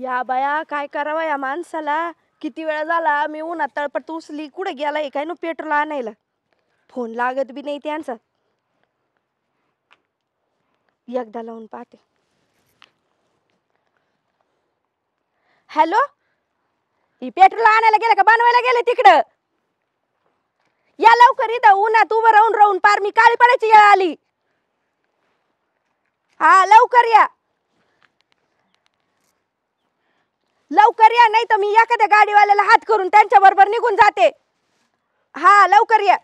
या बाया काय करावा या माणसाला किती वेळा झाला मी उन्हात तळपट उचली कुठे गेला काय नो पेट्रोल आणायला फोन लागत बी नाही त्यांचा एकदा लावून पाहते हॅलो ही पेट्रोल आणायला गेला का बनवायला गेले तिकडं या लवकर इथं उन्हात उभं राहून राहून पार मी काळी पडायची या आली हा लवकर या लवकर या नाही तर मी एखाद्या गाडीवाल्याला हात करून त्यांच्या बरोबर निघून जाते हा लवकर या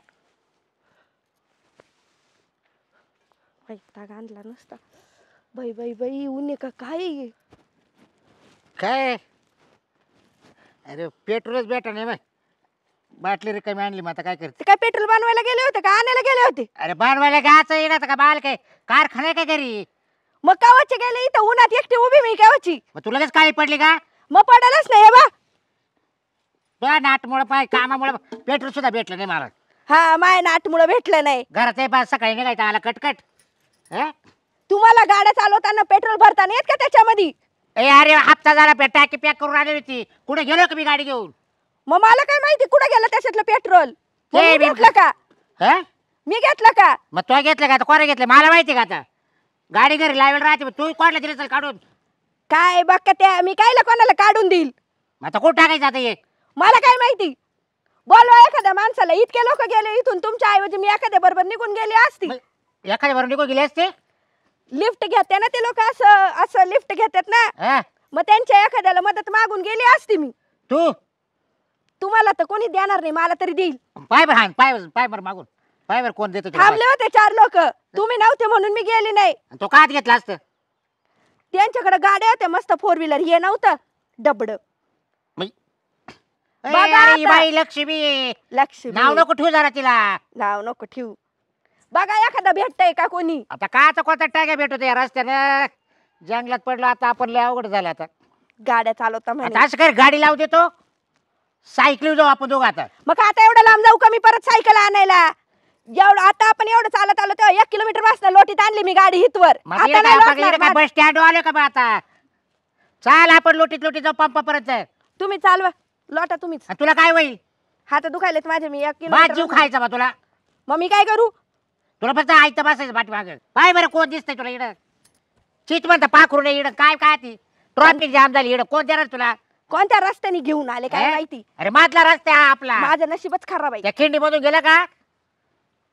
वैताग आणला नसता बाई बाई बाई उन्हे का काय काय अरे पेट्रोलच भेटा नाही मग बाटली रिकामी आणली मग आता काय करते काय पेट्रोल बनवायला गेले होते का आणायला गेले होते अरे बांधवायला घ्यायचं येणार का बाल काय कारखाना काय घरी मग कावाची गेले इथं उन्हात एकटी उभी मी कावाची मग तुला काय काळी पडली का मग पडलाच नाही हे बा त्या नाटमुळं पाय कामामुळं पेट्रोल सुद्धा भेटलं नाही मला हा माय नाटमुळं भेटलं नाही घरात सकाळी निघायचं आला कटकट तुम्हाला गाड्या चालवताना पेट्रोल भरताना येत का त्याच्यामध्ये अरे हप्ता झाला पे टाकी पॅक करून आली होती कुठे गेलो का मी गाडी घेऊन मग मला काय माहिती कुठे गेलं त्याच्यातलं पेट्रोल घेतलं का मी घेतलं का मग तो घेतलं का आता कोणा घेतलं मला माहिती का आता गाडी घरी लावेल राहते तू कोणाला दिलं काढून काय बघ त्या मी काय कोणाला काढून देईल आता कुठं टाकायचं आता मला काय माहिती बोलवा एखाद्या माणसाला इतके लोक गेले इथून तुमच्या ऐवजी मी एखाद्या बरोबर निघून गेले असते एखाद्या बरोबर निघून गेले असते लिफ्ट घेते ना ते लोक असं असं लिफ्ट घेतात ना मग त्यांच्या एखाद्याला मदत मागून गेली असती मी तू तुम्हाला तर कोणी देणार नाही मला तरी देईल पाय बर पाय मागून पाय बर कोण देतो थांबले होते चार लोक तुम्ही नव्हते म्हणून मी गेली नाही तो का घेतला असतं त्यांच्याकडे गाड्या होत्या मस्त फोर व्हीलर हे नव्हतं डबड बाई लक्ष्मी लक्ष्मी नाव नको ठेवू जरा तिला नाव नको ठेवू बघा एखादा भेटतय का कोणी आता का आता कोणता टाक्या भेटतो या रस्त्यानं जंगलात पडलो आता आपण लय अवघड झालं आता गाड्या चालवता आता असं कर गाडी लावू देतो सायकल जाऊ आपण दोघं आता मग आता एवढं लांब जाऊ का मी परत सायकल आणायला एवढं आता आपण एवढं चालत आलो तेव्हा एक किलोमीटर वाजता लोटीत आणली मी गाडी हितवर बस स्टँड आलो का आता चाल आपण लोटीत लोटी जाऊ पंप परत तुम्ही चालवा लोटा तुम्हीच तुला काय होईल हात दुखायलाच माझे मी एक किलोमीटर जीव खायचा बा तुला मग मी काय करू तुला फक्त आयतं बसायचं पाठी माग बाय बरं कोण दिसतंय तुला इकडं चित म्हणतं पाखरू नाही इकडं काय काय ती ट्रॉफिक जाम झाली इकडं कोण देणार तुला कोणत्या रस्त्याने घेऊन आले काय माहिती अरे मातला रस्ता हा आपला माझं नशीबच खराब आहे त्या खिंडी मधून गेला का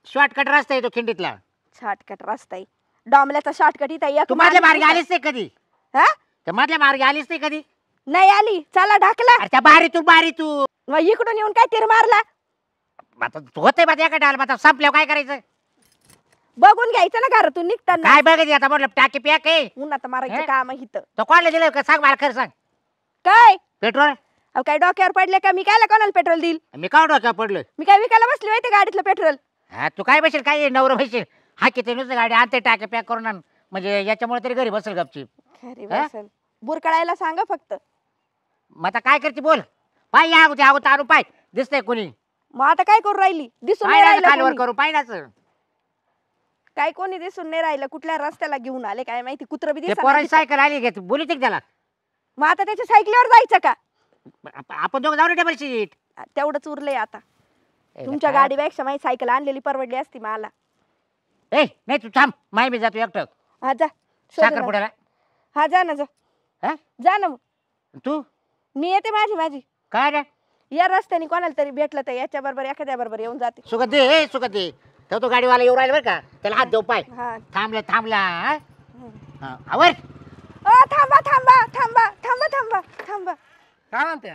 शॉर्टकट रस्ता येतो खिंडीतला शॉर्टकट रस्ता आहे डॉमल्याचा शॉर्टकट इथं तू माझ्या मार्गी आलीच नाही कधी हा? मधल्या मार्गी आलीच नाही कधी नाही आली चला ढाकला अरे त्या बारी तू बारी तू इकडून येऊन काय तीर मारला आता होते संपल्यावर काय करायचं बघून घ्यायचं ना घरातून निघताना काय बघायचं आता म्हटलं टाकी पॅक आहे आता मारायचं काम हित तो कोणाला दिलं का सांग मला खरं सांग काय पेट्रोल काय डोक्यावर पडले का मी कायला कोणाला पेट्रोल देईल मी काय डोक्यावर पडलो मी काय विकायला बसली होते गाडीतलं पेट्रोल हा तू काय बसेल काय नवरं बसेल हा किती नुसतं गाडी आणते टाके पॅक करून आण म्हणजे याच्यामुळे तरी घरी बसेल गपची बुरकळायला सांग फक्त मग आता काय करते बोल पाय या उद्या पाय दिसतंय कोणी मग आता काय करू राहिली दिसून नाही करू पाय ना काय कोणी दिसून नाही राहिलं कुठल्या रस्त्याला घेऊन आले काय माहिती कुत्र बी सायकल आली घेत बोलू त्याला मग आता त्याच्या सायकलीवर जायचं का आपण दोघं जाऊ ना टेबल तेवढंच उरलंय आता तुमच्या गाडीपेक्षा माझी सायकल आणलेली परवडली असती मला ए नाही तू थांब माय मी जातो एकटक हा जा शोधून हा जा ना जा हा जा ना तू मी येते माझी माझी काय रे या रस्त्याने कोणाला तरी भेटलं तर याच्या बरोबर एखाद्या बरोबर येऊन जाते सुगत दे ए सुगत दे तेव्हा तो गाडीवाला येऊ राहिला बरं का त्याला हात देऊ पाय हा थांबला थांबला हा? हा, थांबा थांबा थांबा थांबा थांबा थांबा काय म्हणते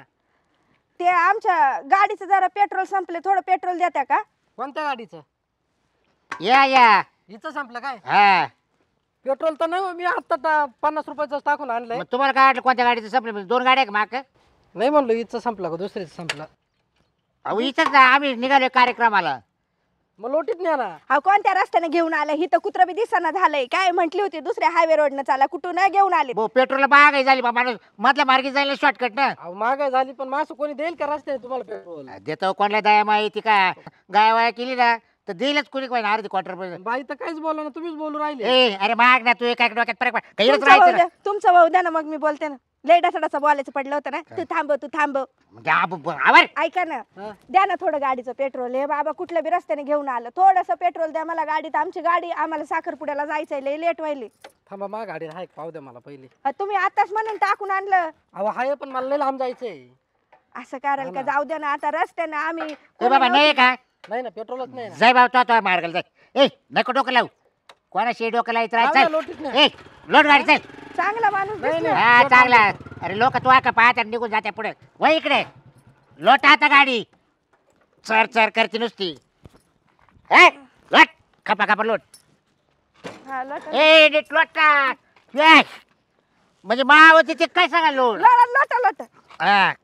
ते आमच्या गाडीचं जरा पेट्रोल संपले थोडं पेट्रोल देत्या का कोणत्या गाडीचं या या इथं संपलं काय हा पेट्रोल तर नाही हो, मी आता पन्नास रुपयाच टाकून आणलंय तुम्हाला काय वाटलं कोणत्या गाडीचं संपलं म्हणजे दोन गाड्या का माग नाही म्हणलं इथं संपलं का दुसरीचं संपलं अहो इथंच आम्ही निघालो कार्यक्रमाला मग लोटीत नेणार हा कोणत्या रस्त्याने घेऊन आला ही तर कुत्र बी दिसाना झालंय काय म्हटली होती दुसऱ्या हायवे रोडनं चाला कुठून घेऊन आले पेट्रोल महागाई झाली बाबा मधल्या मार्गी जायला शॉर्टकट ना महागाई झाली पण मासू कोणी देईल का रस्त्याने तुम्हाला पेट्रोल देतो कोणाला दया माहिती का गाय वाया केली ना तर देईलच कोणी काही अर्धी क्वार्टर पर्यंत बाई तर काहीच बोललो ना तुम्हीच बोलू राहिले अरे माग ना तू एका डोक्यात फरक भाऊ द्या ना मग मी बोलते ना लय डसाडसा बोलायचं पडलं होतं ना तू थांब तू थांब म्हणजे ऐका ना द्या ना थोडं गाडीचं पेट्रोल हे बाबा कुठल्या बी रस्त्याने घेऊन आलं थोडस पेट्रोल द्या मला गाडीत आमची गाडी आम्हाला साखरपुड्याला जायचंय लय लेट व्हायली थांबा मा गाडी हाय पाहू द्या मला पहिले तुम्ही आताच म्हणून टाकून आणलं अहो हाय पण मला लय लांब जायचंय असं कारण का जाऊ द्या ना आता रस्त्याने आम्ही बाबा नाही का नाही ना पेट्रोलच नाही ना जाय बाबा तो मार्गाला जाय ए नको डोकं लावू कोणाशी डोकं लावायचं राहायचं लोट गाडी चांगला माणूस हा चांगला अरे लोक तू का पाहत निघून जाते पुढे व इकडे लोटा आता गाडी चर चर करते नुसती ए, लोट खपा खपा लोट हा, लोटा- ए नीट लोटा ए, म्हणजे मावती ते काय सांगा लोट लोटा लोटा लोटा हा